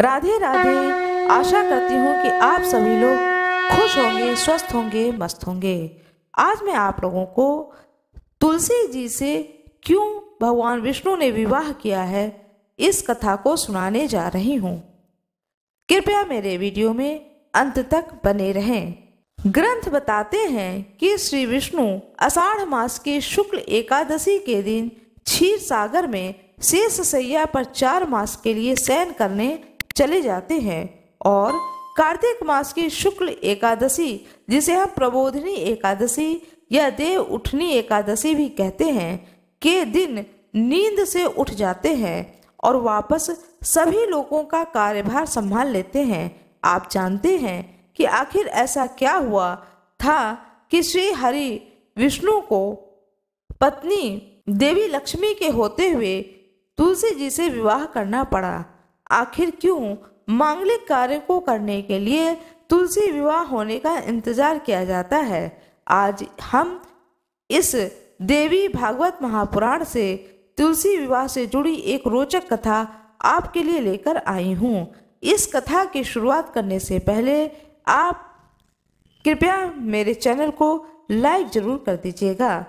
राधे राधे आशा करती हूँ कि आप सभी लोग खुश होंगे स्वस्थ होंगे मस्त होंगे आज मैं आप लोगों को तुलसी जी से क्यों भगवान विष्णु ने विवाह किया है इस कथा को सुनाने जा रही हूँ कृपया मेरे वीडियो में अंत तक बने रहें ग्रंथ बताते हैं कि श्री विष्णु आषाढ़ मास के शुक्ल एकादशी के दिन क्षीर सागर में शेष सैया पर चार मास के लिए शयन करने चले जाते हैं और कार्तिक मास की शुक्ल एकादशी जिसे हम प्रबोधनी एकादशी या देव उठनी एकादशी भी कहते हैं के दिन नींद से उठ जाते हैं और वापस सभी लोगों का कार्यभार संभाल लेते हैं आप जानते हैं कि आखिर ऐसा क्या हुआ था कि श्री हरि विष्णु को पत्नी देवी लक्ष्मी के होते हुए तुलसी जी से विवाह करना पड़ा आखिर क्यों मांगलिक कार्य को करने के लिए तुलसी विवाह होने का इंतजार किया जाता है आज हम इस देवी भागवत महापुराण से तुलसी विवाह से जुड़ी एक रोचक कथा आपके लिए लेकर आई हूँ इस कथा की शुरुआत करने से पहले आप कृपया मेरे चैनल को लाइक जरूर कर दीजिएगा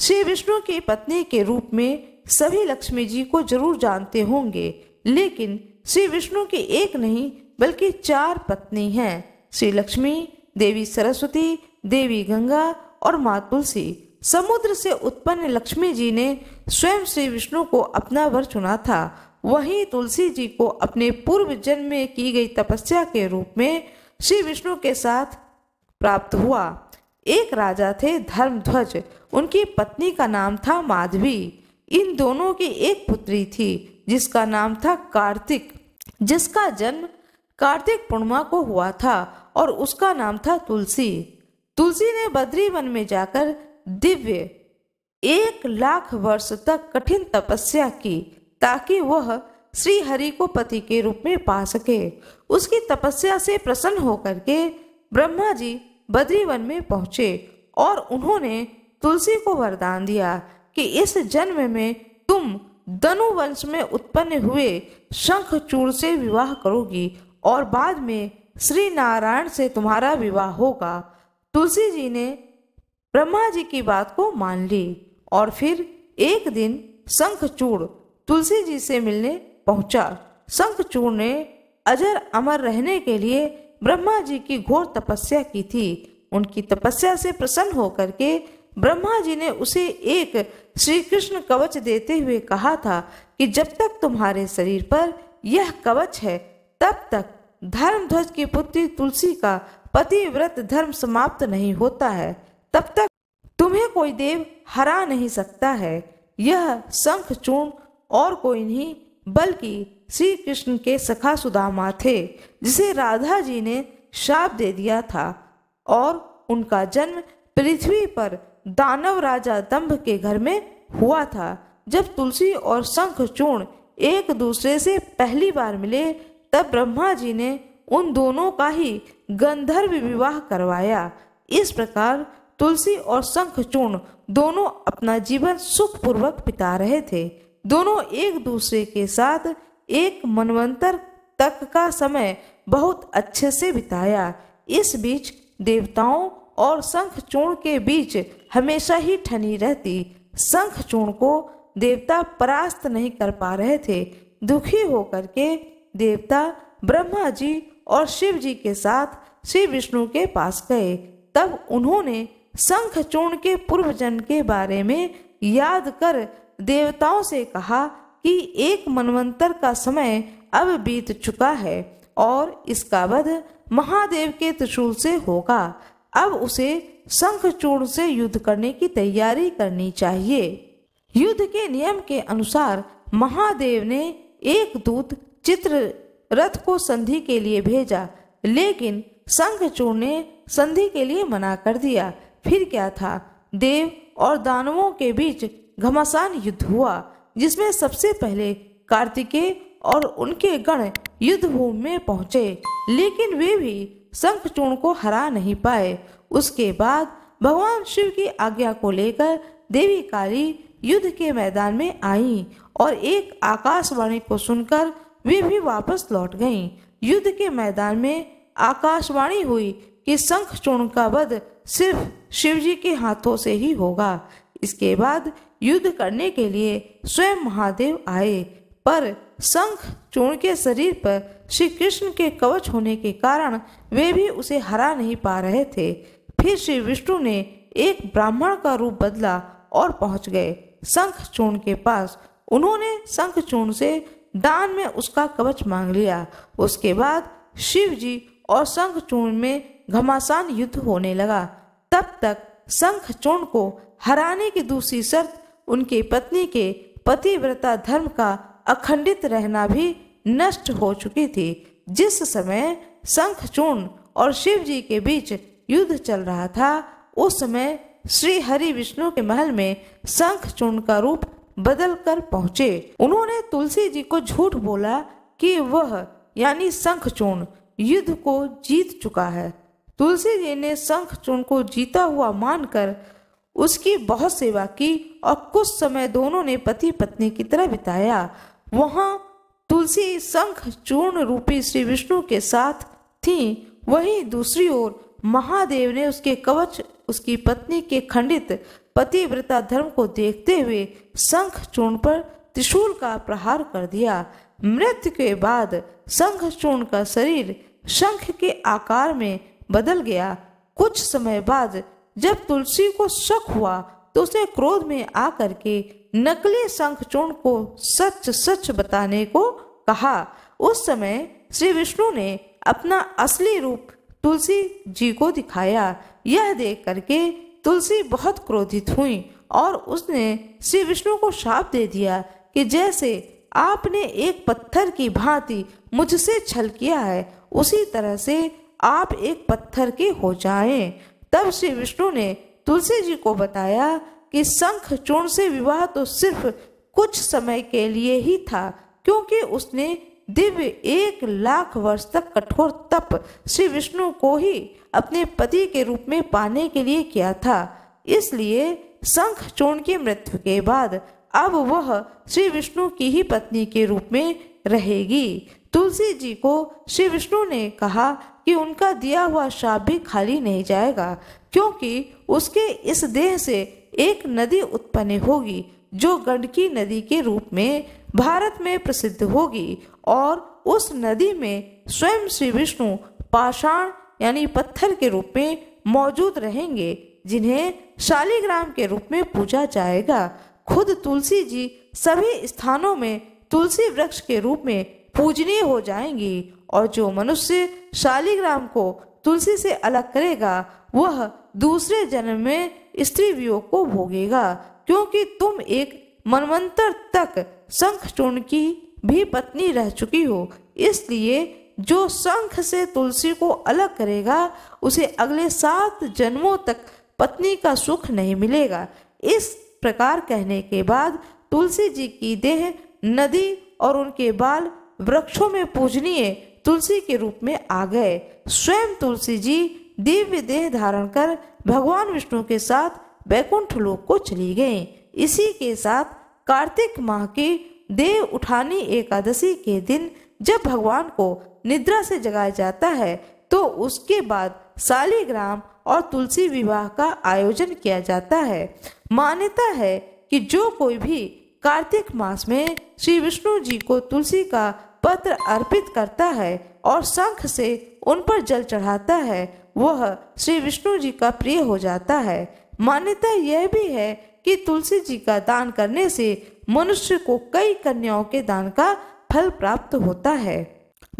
श्री विष्णु की पत्नी के रूप में सभी लक्ष्मी जी को जरूर जानते होंगे लेकिन श्री विष्णु की एक नहीं बल्कि चार पत्नी हैं श्री लक्ष्मी देवी सरस्वती देवी गंगा और माँ तुलसी समुद्र से उत्पन्न लक्ष्मी जी ने स्वयं श्री विष्णु को अपना वर चुना था वहीं तुलसी जी को अपने पूर्व जन्म में की गई तपस्या के रूप में श्री विष्णु के साथ प्राप्त हुआ एक राजा थे धर्मध्वज उनकी पत्नी का नाम था माधवी इन दोनों की एक पुत्री थी जिसका नाम था कार्तिक जिसका जन्म कार्तिक पूर्णिमा को हुआ था और उसका नाम था तुलसी तुलसी ने बद्री वन में जाकर दिव्य एक लाख वर्ष तक कठिन तपस्या की ताकि वह श्री हरि को पति के रूप में पा सके उसकी तपस्या से प्रसन्न होकर के ब्रह्मा जी बद्री वन में पहुंचे और उन्होंने तुलसी को वरदान दिया कि इस जन्म में तुम दनु वंश में उत्पन्न हुए शंखचूड़ से विवाह करोगी और बाद में श्री नारायण से तुम्हारा विवाह होगा तुलसी जी ने ब्रह्मा जी की बात को मान ली और फिर एक दिन शंखचूड़ तुलसी जी से मिलने पहुंचा शंखचूड़ ने अजर अमर रहने के लिए ब्रह्मा जी की घोर तपस्या की थी उनकी तपस्या से प्रसन्न होकर के ब्रह्मा जी ने उसे एक श्री कृष्ण कवच देते हुए कहा था कि जब तक तुम्हारे शरीर पर यह कवच है तब तक धर्मध्वज की पुत्री तुलसी का पतिव्रत धर्म समाप्त नहीं होता है तब तक तुम्हें कोई देव हरा नहीं सकता है यह शंख चूर्ण और कोई नहीं बल्कि श्री कृष्ण के सखा सुदामा थे जिसे राधा जी ने शाप दे दिया था और उनका जन्म पृथ्वी पर दानव राजा दम्भ के घर में हुआ था जब तुलसी और शंख चूर्ण एक दूसरे से पहली बार मिले तब ब्रह्मा जी ने उन दोनों का ही गंधर्व विवाह करवाया इस प्रकार तुलसी और शंखचूर्ण दोनों अपना जीवन सुखपूर्वक बिता रहे थे दोनों एक दूसरे के साथ एक मनवंतर तक का समय बहुत अच्छे से बिताया इस बीच देवताओं और शंखचूर्ण के बीच हमेशा ही ठनी रहती शंख चूर्ण को देवता परास्त नहीं कर पा रहे थे दुखी होकर के देवता ब्रह्मा जी और शिव जी के साथ श्री विष्णु के पास गए तब उन्होंने शंख चूर्ण के पूर्व जन्म के बारे में याद कर देवताओं से कहा कि एक मनवंतर का समय अब बीत चुका है और इसका वध महादेव के त्रिशूल से होगा अब उसे शंखचूड़ से युद्ध करने की तैयारी करनी चाहिए युद्ध के नियम के अनुसार महादेव ने एक दूत चित्र रथ को संधि के लिए भेजा लेकिन शंखचूड़ ने संधि के लिए मना कर दिया फिर क्या था देव और दानवों के बीच घमासान युद्ध हुआ जिसमें सबसे पहले कार्तिकेय और उनके गण युद्ध भूमि में पहुंचे लेकिन वे भी शंखचूर्ण को हरा नहीं पाए उसके बाद भगवान शिव की आज्ञा को लेकर देवी काली युद्ध के मैदान में आईं और एक आकाशवाणी को सुनकर वे भी वापस लौट गईं। युद्ध के मैदान में आकाशवाणी हुई कि शंख चूर्ण का वध सिर्फ शिवजी के हाथों से ही होगा इसके बाद युद्ध करने के लिए स्वयं महादेव आए पर शंख चूर्ण के शरीर पर श्री कृष्ण के कवच होने के कारण वे भी उसे हरा नहीं पा रहे थे फिर श्री विष्णु ने एक ब्राह्मण का रूप बदला और पहुंच गए चूर्ण के पास उन्होंने चूर्ण से दान में उसका कवच मांग लिया उसके बाद शिव जी और चूर्ण में घमासान युद्ध होने लगा तब तक चूर्ण को हराने की दूसरी शर्त उनकी पत्नी के पतिव्रता धर्म का अखंडित रहना भी नष्ट हो चुकी थी जिस समय चूर्ण और शिव जी के बीच युद्ध चल रहा था उस समय श्री हरि विष्णु के महल में शंख चूर्ण का रूप बदल कर पहुंचे उन्होंने तुलसी जी को झूठ बोला कि वह यानी शंख चूर्ण युद्ध को जीत चुका है तुलसी जी ने शंख चूर्ण को जीता हुआ मानकर उसकी बहुत सेवा की और कुछ समय दोनों ने पति पत्नी की तरह बिताया वहाँ तुलसी शंख चूर्ण रूपी श्री विष्णु के साथ थी वहीं दूसरी ओर महादेव ने उसके कवच उसकी पत्नी के खंडित पतिव्रता धर्म को देखते हुए शंख चूर्ण पर त्रिशूल का प्रहार कर दिया मृत्यु के बाद शंख चूर्ण का शरीर शंख के आकार में बदल गया कुछ समय बाद जब तुलसी को शक हुआ तो उसे क्रोध में आकर के नकली शंख चूर्ण को सच सच बताने को कहा उस समय श्री विष्णु ने अपना असली रूप तुलसी जी को दिखाया यह देख करके तुलसी बहुत क्रोधित हुई और उसने श्री विष्णु को श्राप दे दिया कि जैसे आपने एक पत्थर की भांति मुझसे छल किया है उसी तरह से आप एक पत्थर के हो जाएं। तब श्री विष्णु ने तुलसी जी को बताया कि शंख चूर्ण से विवाह तो सिर्फ कुछ समय के लिए ही था क्योंकि उसने दिव्य एक लाख वर्ष तक कठोर तप श्री विष्णु को ही अपने पति के रूप में पाने के लिए किया था इसलिए शंख चूर्ण की मृत्यु के बाद अब वह श्री विष्णु की ही पत्नी के रूप में रहेगी तुलसी जी को श्री विष्णु ने कहा कि उनका दिया हुआ शाप भी खाली नहीं जाएगा क्योंकि उसके इस देह से एक नदी उत्पन्न होगी जो गंडकी नदी के रूप में भारत में प्रसिद्ध होगी और उस नदी में स्वयं श्री विष्णु पाषाण यानी पत्थर के रूप में मौजूद रहेंगे जिन्हें शालिग्राम के रूप में पूजा जाएगा खुद तुलसी जी सभी स्थानों में तुलसी वृक्ष के रूप में पूजनीय हो जाएंगी और जो मनुष्य शालिग्राम को तुलसी से अलग करेगा वह दूसरे जन्म में स्त्री वियोग को भोगेगा क्योंकि तुम एक मनमंत्र तक चूर्ण की भी पत्नी रह चुकी हो इसलिए जो शंख से तुलसी को अलग करेगा उसे अगले सात जन्मों तक पत्नी का सुख नहीं मिलेगा इस प्रकार कहने के बाद तुलसी जी की देह नदी और उनके बाल वृक्षों में पूजनीय तुलसी के रूप में आ गए स्वयं तुलसी जी दिव्य देह धारण कर भगवान विष्णु के साथ वैकुंठ लोक को चली गईं इसी के साथ कार्तिक माह की देव उठानी एकादशी के दिन जब भगवान को निद्रा से जगाया जाता है तो उसके बाद शालीग्राम और तुलसी विवाह का आयोजन किया जाता है मान्यता है कि जो कोई भी कार्तिक मास में श्री विष्णु जी को तुलसी का पत्र अर्पित करता है और शंख से उन पर जल चढ़ाता है वह श्री विष्णु जी का प्रिय हो जाता है मान्यता यह भी है कि तुलसी जी का दान करने से मनुष्य को कई कन्याओं के दान का फल प्राप्त होता है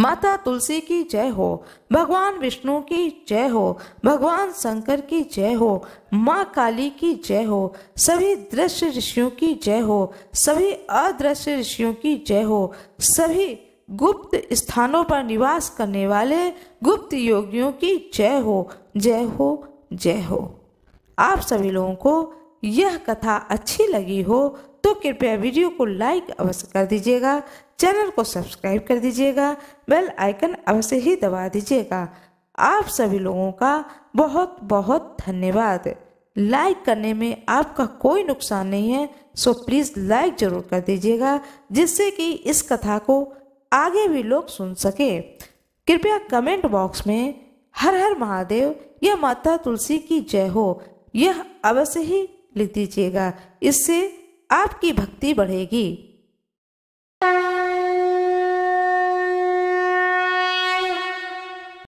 माता तुलसी की जय हो भगवान विष्णु की जय हो भगवान शंकर की जय हो माँ काली की जय हो सभी दृश्य ऋषियों की जय हो सभी अदृश्य ऋषियों की जय हो सभी गुप्त स्थानों पर निवास करने वाले गुप्त योगियों की जय हो जय हो जय हो आप सभी लोगों को यह कथा अच्छी लगी हो तो कृपया वीडियो को लाइक अवश्य कर दीजिएगा चैनल को सब्सक्राइब कर दीजिएगा बेल आइकन अवश्य ही दबा दीजिएगा आप सभी लोगों का बहुत बहुत धन्यवाद लाइक करने में आपका कोई नुकसान नहीं है सो प्लीज़ लाइक ज़रूर कर दीजिएगा जिससे कि इस कथा को आगे भी लोग सुन सकें कृपया कमेंट बॉक्स में हर हर महादेव या माता तुलसी की जय हो यह अवश्य ही लिख दीजिएगा इससे आपकी भक्ति बढ़ेगी